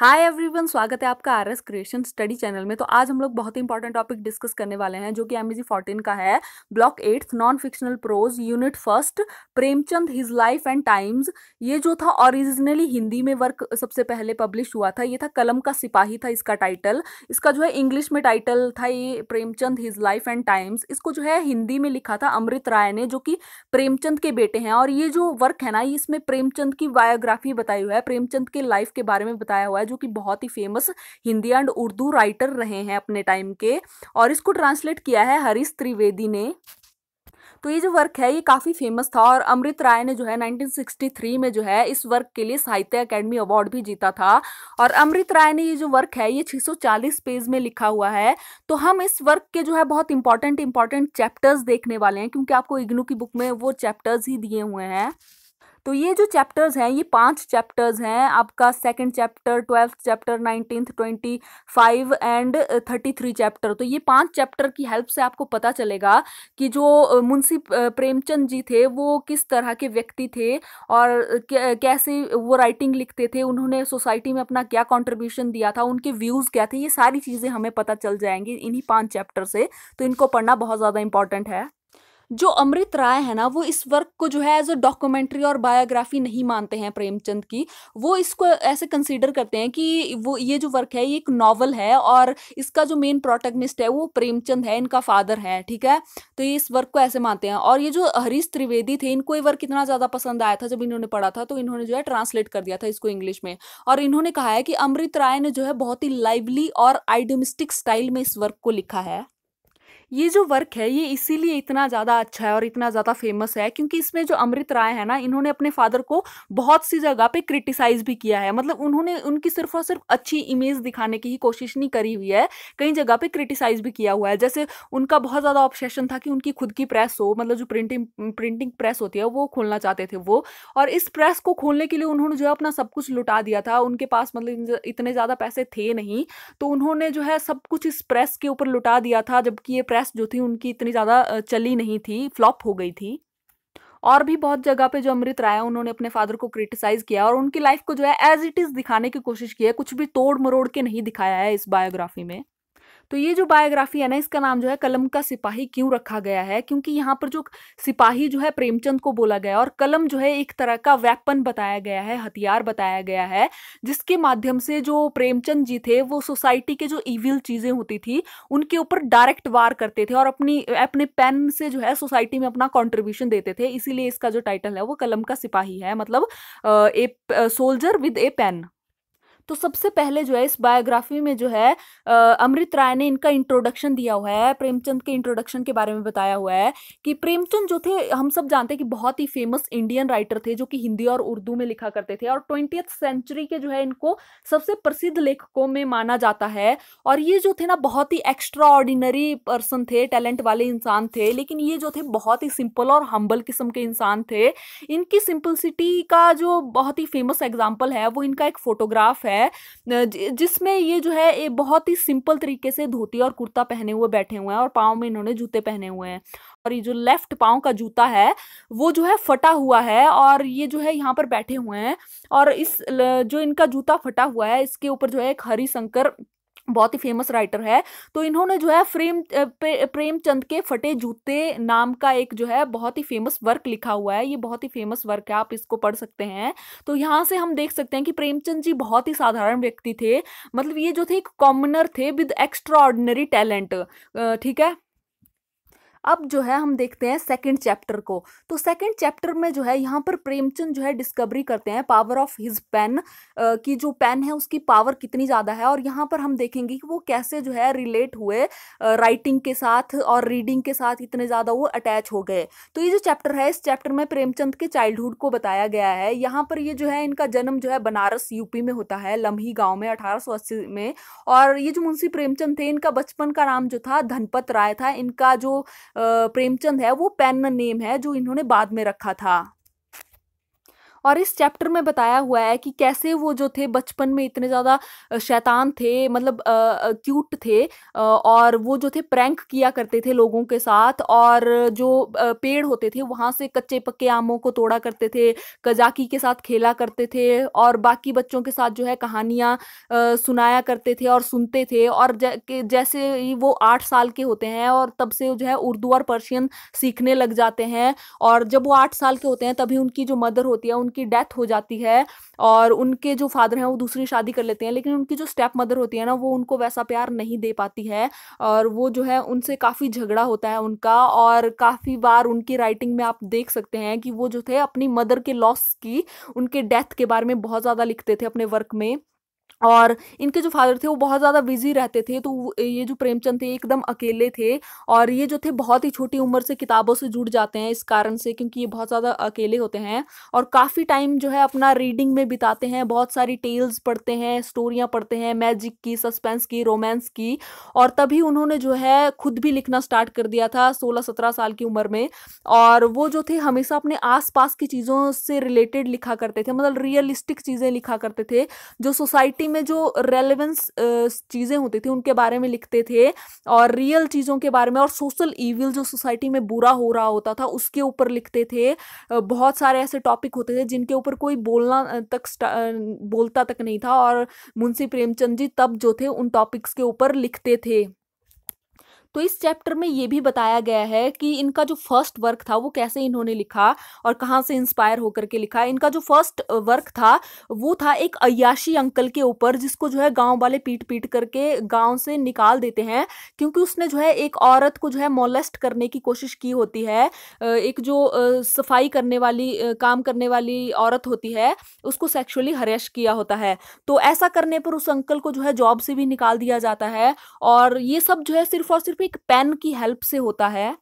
hi everyone स्वागत है आपका R S creation study channel में तो आज हम लोग बहुत ही इंपॉर्टेंट टॉपिक डिस्कस करने वाले हैं जो कि एम जी फोर्टीन का है block eighth non fictional prose unit first Premchand his life and times ये जो था ओरिजिनली हिंदी में वर्क सबसे पहले पब्लिश हुआ था ये था कलम का सिपाही था इसका टाइटल इसका जो है इंग्लिश में टाइटल था ये Premchand his life and times इसको जो है हिंदी में लिखा था अमृत राय ने जो कि प्रेमचंद के बेटे हैं और ये जो वर्क है ना इसमें प्रेमचंद की बायोग्राफी बताई हुआ है प्रेमचंद के लाइफ के बारे में बताया हुआ है है जो कि बहुत ही famous Hindi and Urdu writer रहे हैं अपने टाइम के और इसको ट्रांसलेट किया है हरीश त्रिवेदी ने तो ये जो वर्क है ये काफ़ी फेमस था और अमृत राय ने जो है 1963 में जो है इस वर्क के लिए साहित्य एकेडमी अवार्ड भी जीता था और अमृत राय ने ये जो वर्क है ये 640 पेज में लिखा हुआ है तो हम इस वर्क के जो है बहुत इंपॉर्टेंट इंपॉर्टेंट चैप्टर्स देखने वाले हैं क्योंकि आपको इग्नू की बुक में वो चैप्टर्स ही दिए हुए हैं तो ये जो चैप्टर्स हैं ये पांच चैप्टर्स हैं आपका second chapter twelfth chapter nineteen twenty five and thirty three chapter तो ये पांच चैप्टर की हेल्प से आपको पता चलेगा कि जो मुंशी प्रेमचंद जी थे वो किस तरह के व्यक्ति थे और कैसे वो राइटिंग लिखते थे उन्होंने सोसाइटी में अपना क्या कॉन्ट्रीब्यूशन दिया था उनके व्यूज़ क्या थे ये सारी चीज़ें हमें पता चल जाएंगी इन्हीं पाँच चैप्टर से तो इनको पढ़ना बहुत ज़्यादा इंपॉर्टेंट है जो अमृत राय है ना वो इस वर्क को जो है एज अ डॉक्यूमेंट्री और बायोग्राफी नहीं मानते हैं प्रेमचंद की वो इसको ऐसे कंसिडर करते हैं कि वो ये जो वर्क है ये एक नॉवल है और इसका जो मेन प्रोटेगनिस्ट है वो प्रेमचंद है इनका फादर है ठीक है तो ये इस वर्क को ऐसे मानते हैं और ये जो हरीश त्रिवेदी थे इनको ये वर्क इतना ज़्यादा पसंद आया था जब इन्होंने पढ़ा था तो इन्होंने जो है ट्रांसलेट कर दिया था इसको इंग्लिश में और इन्होंने कहा है कि अमृत राय ने जो है बहुत ही लाइवली और आइडियमिस्टिक स्टाइल में इस वर्क को लिखा है ये जो वर्क है ये इसीलिए इतना ज़्यादा अच्छा है और इतना ज़्यादा फेमस है क्योंकि इसमें जो अमृत राय है ना इन्होंने अपने फादर को बहुत सी जगह पे क्रिटिसाइज भी किया है मतलब उन्होंने उनकी सिर्फ और सिर्फ अच्छी इमेज दिखाने की ही कोशिश नहीं करी हुई है कई जगह पे क्रिटिसाइज भी किया हुआ है जैसे उनका बहुत ज़्यादा ऑब्सेशन था कि उनकी खुद की प्रेस हो मतलब जो प्रिंटिंग प्रिंटिंग प्रेस होती है वो खोलना चाहते थे वो और इस प्रेस को खोलने के लिए उन्होंने जो है अपना सब कुछ लुटा दिया था उनके पास मतलब इतने ज़्यादा पैसे थे नहीं तो उन्होंने जो है सब कुछ इस प्रेस के ऊपर लुटा दिया था जबकि ये प्रेस प्रेस जो थी उनकी इतनी ज़्यादा चली नहीं थी फ्लॉप हो गई थी और भी बहुत जगह पे जो अमृत राय उन्होंने अपने फादर को क्रिटिसाइज किया और उनकी लाइफ को जो है एज इट इज़ दिखाने की कोशिश की है कुछ भी तोड़ मरोड़ के नहीं दिखाया है इस बायोग्राफी में तो ये जो बायोग्राफी है ना इसका नाम जो है कलम का सिपाही क्यों रखा गया है क्योंकि यहाँ पर जो सिपाही जो है प्रेमचंद को बोला गया और कलम जो है एक तरह का वेपन बताया गया है हथियार बताया गया है जिसके माध्यम से जो प्रेमचंद जी थे वो सोसाइटी के जो इविल चीज़ें होती थी उनके ऊपर डायरेक्ट वार करते थे और अपनी अपने पेन से जो है सोसाइटी में अपना कॉन्ट्रीब्यूशन देते थे इसीलिए इसका जो टाइटल है वो कलम का सिपाही है मतलब a soldier with a pen तो सबसे पहले जो है इस बायोग्राफी में जो है अमृत राय ने इनका इंट्रोडक्शन दिया हुआ है प्रेमचंद के इंट्रोडक्शन के बारे में बताया हुआ है कि प्रेमचंद जो थे हम सब जानते हैं कि बहुत ही फेमस इंडियन राइटर थे जो कि हिंदी और उर्दू में लिखा करते थे और ट्वेंटी सेंचुरी के जो है इनको सबसे प्रसिद्ध लेखकों में माना जाता है और ये जो थे ना बहुत ही एक्स्ट्रा ऑर्डिनरी पर्सन थे टैलेंट वाले इंसान थे लेकिन ये जो थे बहुत ही सिंपल और हम्बल किस्म के इंसान थे इनकी सिंपलसिटी का जो बहुत ही फेमस एग्जाम्पल है वो इनका एक फोटोग्राफ है है जिसमें ये जो है ये बहुत ही सिंपल तरीके से धोती और कुर्ता पहने हुए बैठे हुए हैं और पाँव में इन्होंने जूते पहने हुए हैं और ये जो लेफ्ट पाँव का जूता है वो जो है फटा हुआ है और ये जो है यहाँ पर बैठे हुए हैं और इस जो इनका जूता फटा हुआ है इसके ऊपर जो है एक हरी शंकर बहुत ही फेमस राइटर है तो इन्होंने जो है फ्रेम प्रेमचंद के फटे जूते नाम का एक जो है बहुत ही फेमस वर्क लिखा हुआ है ये बहुत ही फेमस वर्क है आप इसको पढ़ सकते हैं तो यहाँ से हम देख सकते हैं कि प्रेमचंद जी बहुत ही साधारण व्यक्ति थे मतलब ये जो थे एक कॉमनर थे विद एक्स्ट्रा टैलेंट ठीक है अब जो है हम देखते हैं सेकंड चैप्टर को तो सेकंड चैप्टर में जो है यहाँ पर प्रेमचंद जो है डिस्कवरी करते हैं पावर ऑफ हिज पेन की जो पेन है उसकी पावर कितनी ज़्यादा है और यहाँ पर हम देखेंगे कि वो कैसे जो है रिलेट हुए राइटिंग के साथ और रीडिंग के साथ इतने ज़्यादा वो अटैच हो गए तो ये जो चैप्टर है इस चैप्टर में प्रेमचंद के चाइल्डहुड को बताया गया है यहाँ पर ये जो है इनका जन्म जो है बनारस यूपी में होता है लम्ही गाँव में अठारह में और ये जो मुंशी प्रेमचंद थे इनका बचपन का नाम जो था धनपत राय था इनका जो प्रेमचंद है वो पेन नेम है जो इन्होंने बाद में रखा था और इस चैप्टर में बताया हुआ है कि कैसे वो जो थे बचपन में इतने ज़्यादा शैतान थे मतलब क्यूट थे और वो जो थे प्रैंक किया करते थे लोगों के साथ और जो पेड़ होते थे वहाँ से कच्चे पक्के आमों को तोड़ा करते थे कजाकी के साथ खेला करते थे और बाकी बच्चों के साथ जो है कहानियाँ सुनाया करते थे और सुनते थे और जैसे ही वो आठ साल के होते हैं और तब से जो है उर्दू और पर्शियन सीखने लग जाते हैं और जब वो आठ साल के होते हैं तभी उनकी जो मदर होती है उन उनकी डेथ हो जाती है और उनके जो फादर हैं वो दूसरी शादी कर लेते हैं लेकिन उनकी जो स्टेप मदर होती है ना वो उनको वैसा प्यार नहीं दे पाती है और वो जो है उनसे काफ़ी झगड़ा होता है उनका और काफ़ी बार उनकी राइटिंग में आप देख सकते हैं कि वो जो थे अपनी मदर के लॉस की उनके डेथ के बारे में बहुत ज़्यादा लिखते थे अपने वर्क में और इनके जो फादर थे वो बहुत ज़्यादा बिजी रहते थे तो ये जो प्रेमचंद थे एकदम अकेले थे और ये जो थे बहुत ही छोटी उम्र से किताबों से जुड़ जाते हैं इस कारण से क्योंकि ये बहुत ज़्यादा अकेले होते हैं और काफ़ी टाइम जो है अपना रीडिंग में बिताते हैं बहुत सारी टेल्स पढ़ते हैं स्टोरियाँ पढ़ते हैं मैजिक की सस्पेंस की रोमांस की और तभी उन्होंने जो है खुद भी लिखना स्टार्ट कर दिया था सोलह सत्रह साल की उम्र में और वो जो थे हमेशा अपने आस की चीज़ों से रिलेटेड लिखा करते थे मतलब रियलिस्टिक चीज़ें लिखा करते थे जो सोसाइटी में जो रेलिवेंस चीज़ें होती थी उनके बारे में लिखते थे और रियल चीज़ों के बारे में और सोशल ईविल जो सोसाइटी में बुरा हो रहा होता था उसके ऊपर लिखते थे बहुत सारे ऐसे टॉपिक होते थे जिनके ऊपर कोई बोलना तक बोलता तक नहीं था और मुंशी प्रेमचंद जी तब जो थे उन टॉपिक्स के ऊपर लिखते थे तो इस चैप्टर में ये भी बताया गया है कि इनका जो फर्स्ट वर्क था वो कैसे इन्होंने लिखा और कहाँ से इंस्पायर होकर के लिखा इनका जो फर्स्ट वर्क था वो था एक अयाशी अंकल के ऊपर जिसको जो है गाँव वाले पीट पीट करके गाँव से निकाल देते हैं क्योंकि उसने जो है एक औरत को जो है मोलेस्ट करने की कोशिश की होती है एक जो सफाई करने वाली काम करने वाली औरत होती है उसको सेक्सुअली हरेश किया होता है तो ऐसा करने पर उस अंकल को जो है जॉब से भी निकाल दिया जाता है और ये सब जो है सिर्फ और सिर्फ सिर्फ एक पेन की हेल्प से होता है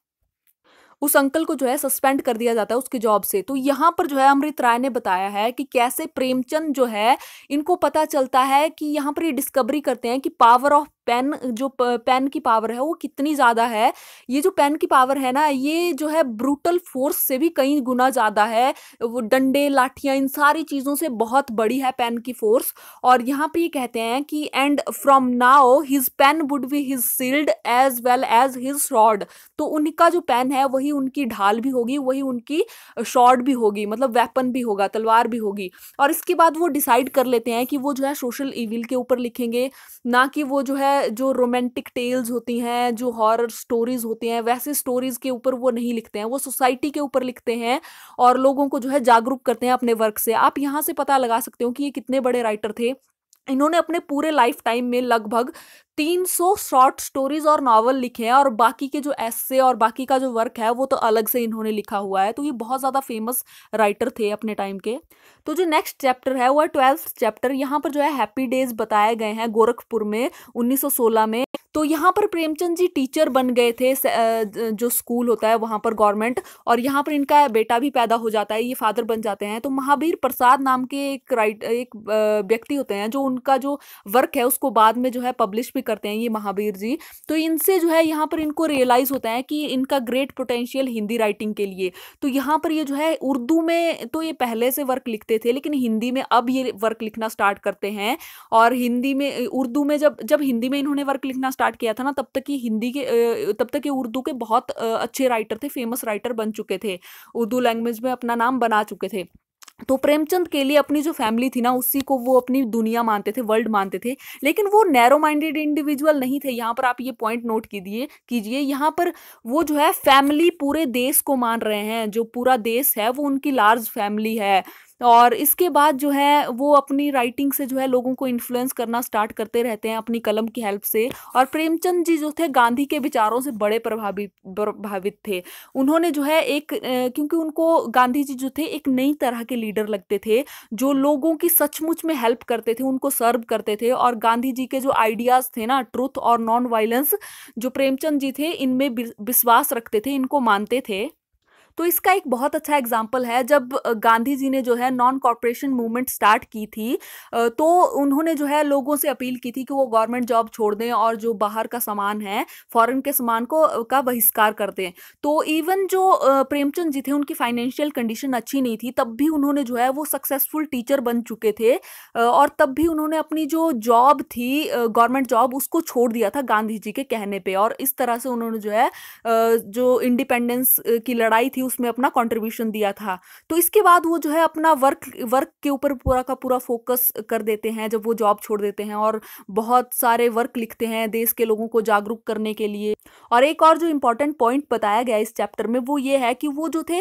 उस अंकल को जो है सस्पेंड कर दिया जाता है उसके जॉब से तो यहाँ पर जो है अमृत राय ने बताया है कि कैसे प्रेमचंद जो है इनको पता चलता है कि यहाँ पर ये डिस्कवरी करते हैं कि पावर ऑफ पेन जो पेन की पावर है वो कितनी ज़्यादा है ये जो पेन की पावर है ना ये जो है ब्रूटल फोर्स से भी कई गुना ज़्यादा है वो डंडे लाठियाँ इन सारी चीज़ों से बहुत बड़ी है पेन की फोर्स और यहाँ पे ये कहते हैं कि and from now his pen would be his shield as well as his sword तो उनका जो पेन है वही उनकी ढाल भी होगी वही उनकी शॉर्ड भी होगी मतलब वेपन भी होगा तलवार भी होगी और इसके बाद वो डिसाइड कर लेते हैं कि वो जो है सोशल इविल के ऊपर लिखेंगे ना कि वो जो है जो रोमांटिक टेल्स होती हैं जो हॉरर स्टोरीज होती हैं वैसे स्टोरीज के ऊपर वो नहीं लिखते हैं वो सोसाइटी के ऊपर लिखते हैं और लोगों को जो है जागरूक करते हैं अपने वर्क से आप यहाँ से पता लगा सकते हो कि ये कितने बड़े राइटर थे इन्होंने अपने पूरे लाइफ टाइम में लगभग तीन सौ शॉर्ट स्टोरीज और नॉवल लिखे हैं और बाकी के जो एस्से और बाकी का जो वर्क है वो तो अलग से इन्होंने लिखा हुआ है तो ये बहुत ज़्यादा फेमस राइटर थे अपने टाइम के तो जो नेक्स्ट चैप्टर है वो है ट्वेल्थ चैप्टर यहाँ पर जो है हैप्पी डेज बताए गए हैं गोरखपुर में 1916 में तो यहाँ पर प्रेमचंद जी टीचर बन गए थे जो स्कूल होता है वहाँ पर गवर्नमेंट और यहाँ पर इनका बेटा भी पैदा हो जाता है ये फादर बन जाते हैं तो महावीर प्रसाद नाम के एक राइट एक व्यक्ति होते हैं जो उनका जो वर्क है उसको बाद में जो है पब्लिश भी करते हैं ये महावीर जी तो इनसे जो है यहाँ पर इनको रियलाइज़ होता है कि इनका ग्रेट पोटेंशियल हिंदी राइटिंग के लिए तो यहाँ पर ये जो है उर्दू में तो ये पहले से वर्क लिखते थे लेकिन हिंदी में अब ये वर्क लिखना स्टार्ट करते हैं और हिंदी में उर्दू में जब जब हिंदी में इन्होंने वर्क लिखना स्टार्ट किया था ना तब तक ये हिंदी के तब तक ये उर्दू के बहुत अच्छे राइटर थे फेमस राइटर बन चुके थे उर्दू लैंग्वेज में अपना नाम बना चुके थे तो प्रेमचंद के लिए अपनी जो फैमिली थी ना उसी को वो अपनी दुनिया मानते थे वर्ल्ड मानते थे लेकिन वो नैरो माइंडेड इंडिविजुअल नहीं थे यहाँ पर आप ये पॉइंट नोट कीजिए कीजिए यहाँ पर वो जो है फैमिली पूरे देश को मान रहे हैं जो पूरा देश है वो उनकी लार्ज फैमिली है और इसके बाद जो है वो अपनी राइटिंग से जो है लोगों को इन्फ्लुएंस करना स्टार्ट करते रहते हैं अपनी कलम की हेल्प से और प्रेमचंद जी जो थे गांधी के विचारों से बड़े प्रभावित प्रभावित थे उन्होंने जो है एक क्योंकि उनको गांधी जी जो थे एक नई तरह के लीडर लगते थे जो लोगों की सचमुच में हेल्प करते थे उनको सर्व करते थे और गांधी जी के जो आइडियाज़ थे ना ट्रुथ और नॉन वायलेंस जो प्रेमचंद जी थे इनमें विश्वास रखते थे इनको मानते थे तो इसका एक बहुत अच्छा एग्जाम्पल है जब गांधी जी ने जो है नॉन कॉरपोरेशन मूवमेंट स्टार्ट की थी तो उन्होंने जो है लोगों से अपील की थी कि वो गवर्नमेंट जॉब छोड़ दें और जो बाहर का सामान है फॉरेन के सामान को का बहिष्कार कर दें तो इवन जो प्रेमचंद जी थे उनकी फाइनेंशियल कंडीशन अच्छी नहीं थी तब भी उन्होंने जो है वो सक्सेसफुल टीचर बन चुके थे और तब भी उन्होंने अपनी जो जॉब थी गवर्नमेंट जॉब उसको छोड़ दिया था गांधी जी के कहने पर और इस तरह से उन्होंने जो है जो इंडिपेंडेंस की लड़ाई थी उसमें अपना कॉन्ट्रीब्यूशन दिया था तो इसके बाद वो जो है अपना वर्क वर्क के ऊपर पूरा का पूरा फोकस कर देते हैं जब वो जॉब छोड़ देते हैं और बहुत सारे वर्क लिखते हैं देश के लोगों को जागरूक करने के लिए और एक और जो इम्पोर्टेंट पॉइंट बताया गया इस चैप्टर में वो ये है कि वो जो थे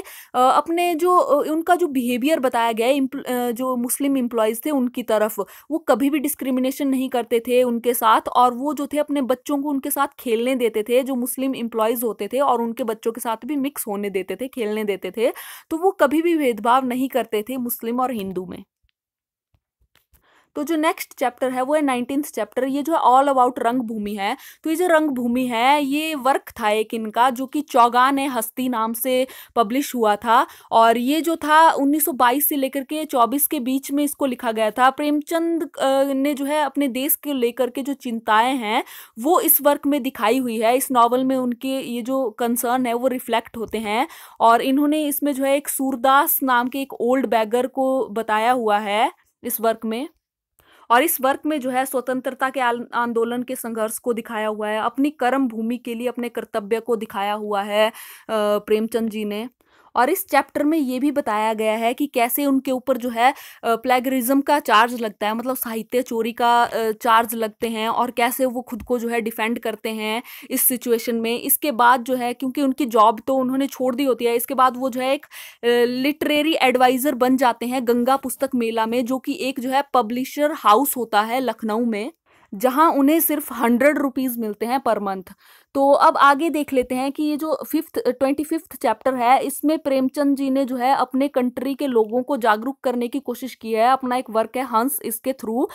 अपने जो उनका जो बिहेवियर बताया गया जो मुस्लिम इंप्लॉयज़ थे उनकी तरफ वो कभी भी डिस्क्रिमिनेशन नहीं करते थे उनके साथ और वो जो थे अपने बच्चों को उनके साथ खेलने देते थे जो मुस्लिम इंप्लॉयज़ होते थे और उनके बच्चों के साथ भी मिक्स होने देते थे खेलने देते थे तो वो कभी भी भेदभाव नहीं करते थे मुस्लिम और हिंदू में तो जो नेक्स्ट चैप्टर है वो है नाइनटीन चैप्टर ये जो है ऑल अबाउट रंग भूमि है तो ये जो रंग भूमि है ये वर्क था एक इनका जो कि चौगान हस्ती नाम से पब्लिश हुआ था और ये जो था 1922 से लेकर के 24 के बीच में इसको लिखा गया था प्रेमचंद ने जो है अपने देश के लेकर के जो चिंताएं हैं वो इस वर्क में दिखाई हुई है इस नावल में उनके ये जो कंसर्न है वो रिफ्लेक्ट होते हैं और इन्होंने इसमें जो है एक सूरदास नाम के एक ओल्ड बैगर को बताया हुआ है इस वर्क में और इस वर्क में जो है स्वतंत्रता के आंदोलन के संघर्ष को दिखाया हुआ है अपनी कर्म भूमि के लिए अपने कर्तव्य को दिखाया हुआ है प्रेमचंद जी ने और इस चैप्टर में ये भी बताया गया है कि कैसे उनके ऊपर जो है प्लेगरिज्म का चार्ज लगता है मतलब साहित्य चोरी का चार्ज लगते हैं और कैसे वो खुद को जो है डिफेंड करते हैं इस सिचुएशन में इसके बाद जो है क्योंकि उनकी जॉब तो उन्होंने छोड़ दी होती है इसके बाद वो जो है एक लिटरेरी एडवाइज़र बन जाते हैं गंगा पुस्तक मेला में जो कि एक जो है पब्लिशर हाउस होता है लखनऊ में जहां उन्हें सिर्फ हंड्रेड रुपीज़ मिलते हैं पर मंथ तो अब आगे देख लेते हैं कि ये जो फिफ्थ ट्वेंटी फिफ्थ चैप्टर है इसमें प्रेमचंद जी ने जो है अपने कंट्री के लोगों को जागरूक करने की कोशिश की है अपना एक वर्क है हंस इसके थ्रू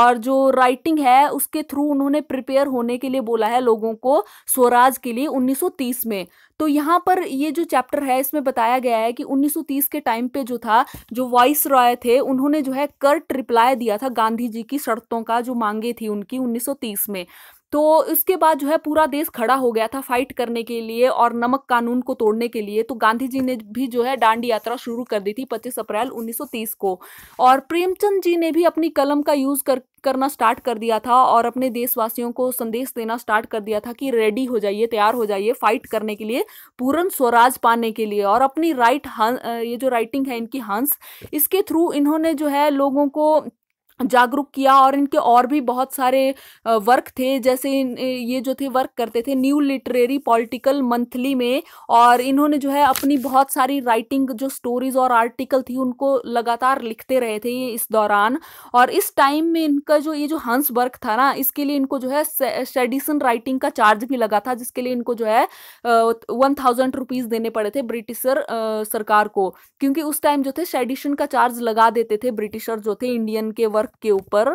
और जो राइटिंग है उसके थ्रू उन्होंने प्रिपेयर होने के लिए बोला है लोगों को स्वराज के लिए 1930 में तो यहाँ पर ये जो चैप्टर है इसमें बताया गया है कि 1930 के टाइम पे जो था जो वॉइस रॉय थे उन्होंने जो है कर्ट रिप्लाई दिया था गांधी जी की शर्तों का जो मांगे थी उनकी 1930 में तो इसके बाद जो है पूरा देश खड़ा हो गया था फाइट करने के लिए और नमक कानून को तोड़ने के लिए तो गांधी जी ने भी जो है डांडी यात्रा शुरू कर दी थी 25 अप्रैल 1930 को और प्रेमचंद जी ने भी अपनी कलम का यूज कर करना स्टार्ट कर दिया था और अपने देशवासियों को संदेश देना स्टार्ट कर दिया था कि रेडी हो जाइए तैयार हो जाइए फाइट करने के लिए पूर्ण स्वराज पाने के लिए और अपनी राइट हाँ, ये जो राइटिंग है इनकी हंस इसके थ्रू इन्होंने जो है लोगों को जागरूक किया और इनके और भी बहुत सारे वर्क थे जैसे ये जो थे वर्क करते थे न्यू लिटरेरी पॉलिटिकल मंथली में और इन्होंने जो है अपनी बहुत सारी राइटिंग जो स्टोरीज और आर्टिकल थी उनको लगातार लिखते रहे थे ये इस दौरान और इस टाइम में इनका जो ये जो हंस वर्क था ना इसके लिए इनको जो है शेडिसन राइटिंग का चार्ज भी लगा था जिसके लिए इनको जो है वन थाउजेंड रुपीज़ देने पड़े थे ब्रिटिशर सरकार को क्योंकि उस टाइम जो थे शेडिशन का चार्ज लगा देते थे ब्रिटिशर जो थे इंडियन के वर्क के ऊपर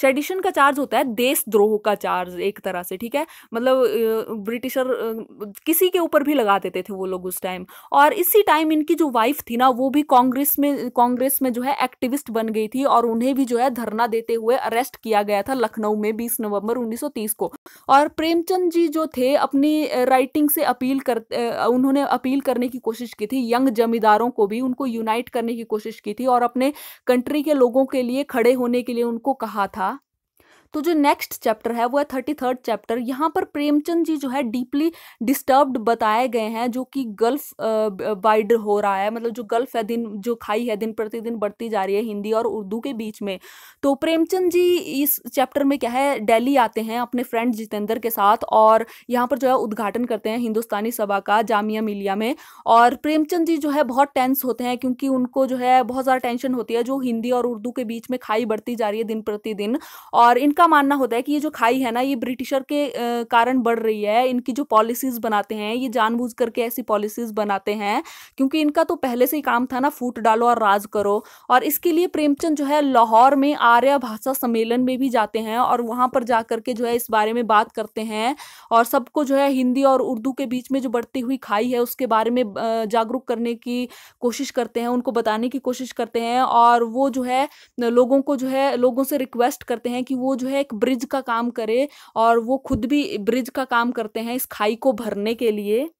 सेडिशन का चार्ज होता है देशद्रोह का चार्ज एक तरह से ठीक है मतलब ब्रिटिशर किसी के ऊपर भी लगा देते थे वो लोग उस टाइम और इसी टाइम इनकी जो वाइफ थी ना वो भी कांग्रेस में कांग्रेस में जो है एक्टिविस्ट बन गई थी और उन्हें भी जो है धरना देते हुए अरेस्ट किया गया था लखनऊ में बीस नवम्बर उन्नीस को और प्रेमचंद जी जो थे अपनी राइटिंग से अपील कर उन्होंने अपील करने की कोशिश की थी यंग जमींदारों को भी उनको यूनाइट करने की कोशिश की थी और अपने कंट्री के लोगों के लिए खड़े होने के लिए उनको कहा था तो जो नेक्स्ट चैप्टर है वो है थर्टी थर्ड चैप्टर यहाँ पर प्रेमचंद जी जो है डीपली डिस्टर्ब्ड बताए गए हैं जो कि गल्फ वाइड हो रहा है मतलब जो गल्फ है दिन जो खाई है दिन प्रतिदिन बढ़ती जा रही है हिंदी और उर्दू के बीच में तो प्रेमचंद जी इस चैप्टर में क्या है डेली आते हैं अपने फ्रेंड जितेंद्र के साथ और यहाँ पर जो है उद्घाटन करते हैं हिंदुस्तानी सभा का जामिया मिलिया में और प्रेमचंद जी जो है बहुत टेंस होते हैं क्योंकि उनको जो है बहुत ज़्यादा टेंशन होती है जो हिंदी और उर्दू के बीच में खाई बढ़ती जा रही है दिन प्रतिदिन और इनका का मानना होता है कि ये जो खाई है ना ये ब्रिटिशर के कारण बढ़ रही है इनकी जो पॉलिसीज बनाते हैं ये जानबूझ करके ऐसी पॉलिसीज बनाते हैं क्योंकि इनका तो पहले से ही काम था ना फूट डालो और राज करो और इसके लिए प्रेमचंद जो है लाहौर में आर्य भाषा सम्मेलन में भी जाते हैं और वहाँ पर जा करके जो है इस बारे में बात करते हैं और सबको जो है हिंदी और उर्दू के बीच में जो बढ़ती हुई खाई है उसके बारे में जागरूक करने की कोशिश करते हैं उनको बताने की कोशिश करते हैं और वो जो है लोगों को जो है लोगों से रिक्वेस्ट करते हैं कि वो जो है है एक ब्रिज का काम करे और वो खुद भी ब्रिज का काम करते हैं इस खाई को भरने के लिए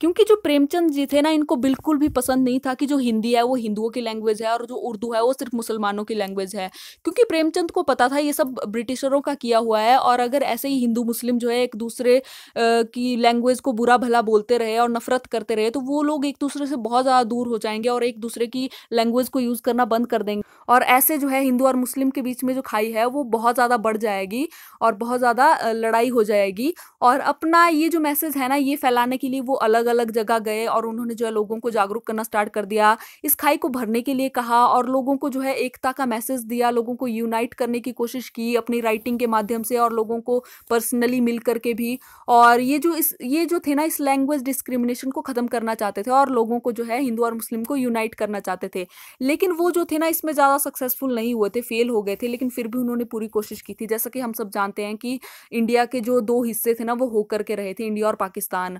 क्योंकि जो प्रेमचंद जी थे ना इनको बिल्कुल भी पसंद नहीं था कि जो हिंदी है वो हिंदुओं की लैंग्वेज है और जो उर्दू है वो सिर्फ मुसलमानों की लैंग्वेज है क्योंकि प्रेमचंद को पता था ये सब ब्रिटिशरों का किया हुआ है और अगर ऐसे ही हिंदू मुस्लिम जो है एक दूसरे की लैंग्वेज को बुरा भला बोलते रहे और नफरत करते रहे तो वो लोग एक दूसरे से बहुत ज़्यादा दूर हो जाएंगे और एक दूसरे की लैंग्वेज को यूज़ करना बंद कर देंगे और ऐसे जो है हिंदू और मुस्लिम के बीच में जो खाई है वो बहुत ज़्यादा बढ़ जाएगी और बहुत ज़्यादा लड़ाई हो जाएगी और अपना ये जो मैसेज है ना ये फैलाने के लिए वो अलग अलग अलग जगह गए और उन्होंने जो है लोगों को जागरूक करना स्टार्ट कर दिया इस खाई को भरने के लिए कहा और लोगों को जो है एकता का मैसेज दिया लोगों को यूनाइट करने की कोशिश की अपनी राइटिंग के माध्यम से और लोगों को पर्सनली मिल करके भी और ये जो इस ये जो थे ना इस लैंग्वेज डिस्क्रिमिनेशन को ख़त्म करना चाहते थे और लोगों को जो है हिंदू और मुस्लिम को यूनाइट करना चाहते थे लेकिन वो जो थे ना इसमें ज़्यादा सक्सेसफुल नहीं हुए थे फेल हो गए थे लेकिन फिर भी उन्होंने पूरी कोशिश की थी जैसा कि हम सब जानते हैं कि इंडिया के जो दो हिस्से थे ना वो होकर के रहे थे इंडिया और पाकिस्तान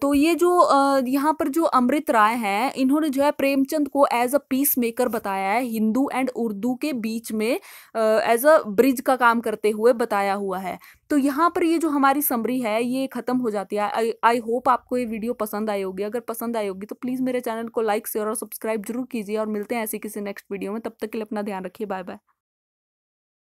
तो ये जो यहाँ पर जो अमृत राय हैं इन्होंने जो है प्रेमचंद को एज अ पीस मेकर बताया है हिंदू एंड उर्दू के बीच में एज अ ब्रिज का काम करते हुए बताया हुआ है तो यहाँ पर ये जो हमारी समरी है ये ख़त्म हो जाती है आई होप आपको ये वीडियो पसंद आई होगी अगर पसंद आई होगी तो प्लीज़ मेरे चैनल को लाइक शेयर और सब्सक्राइब जरूर कीजिए और मिलते हैं ऐसे किसी नेक्स्ट वीडियो में तब तक के लिए अपना ध्यान रखिए बाय बाय